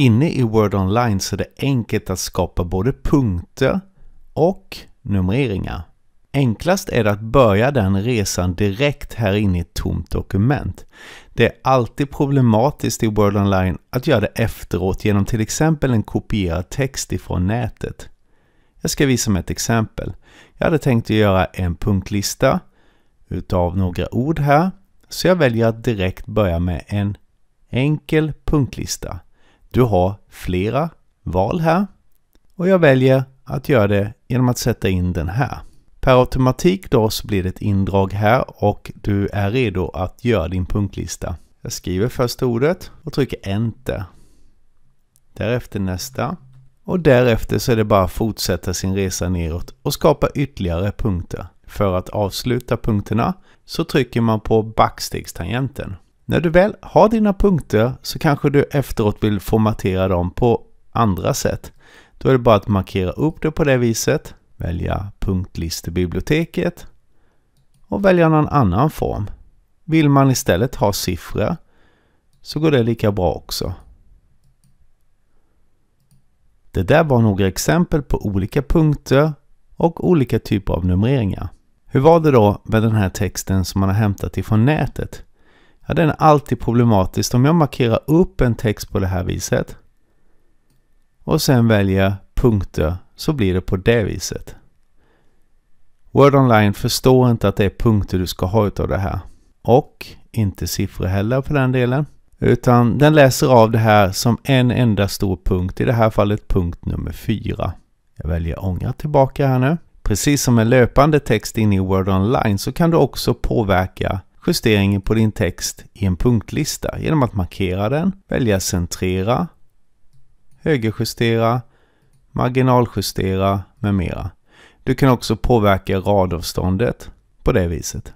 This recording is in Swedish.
Inne i Word Online så är det enkelt att skapa både punkter och numreringar. Enklast är det att börja den resan direkt här inne i ett tomt dokument. Det är alltid problematiskt i Word Online att göra det efteråt genom till exempel en kopierad text ifrån nätet. Jag ska visa mig ett exempel. Jag hade tänkt att göra en punktlista utav några ord här, så jag väljer att direkt börja med en enkel punktlista. Du har flera val här och jag väljer att göra det genom att sätta in den här. Per automatik då så blir det ett indrag här och du är redo att göra din punktlista. Jag skriver första ordet och trycker Enter. Därefter nästa. Och därefter så är det bara att fortsätta sin resa neråt och skapa ytterligare punkter. För att avsluta punkterna så trycker man på backstegstangenten. När du väl har dina punkter så kanske du efteråt vill formatera dem på andra sätt. Då är det bara att markera upp det på det viset, välja punktlistebiblioteket och välja någon annan form. Vill man istället ha siffror så går det lika bra också. Det där var några exempel på olika punkter och olika typer av numreringar. Hur var det då med den här texten som man har hämtat ifrån nätet? Ja, den är alltid problematisk. Om jag markerar upp en text på det här viset och sen väljer punkter så blir det på det viset. Word Online förstår inte att det är punkter du ska ha utav det här. Och inte siffror heller för den delen. Utan den läser av det här som en enda stor punkt, i det här fallet punkt nummer 4. Jag väljer ångra tillbaka här nu. Precis som en löpande text inne i Word Online så kan du också påverka justeringen på din text i en punktlista genom att markera den, välja centrera, högerjustera, marginaljustera med mera. Du kan också påverka radavståndet på det viset.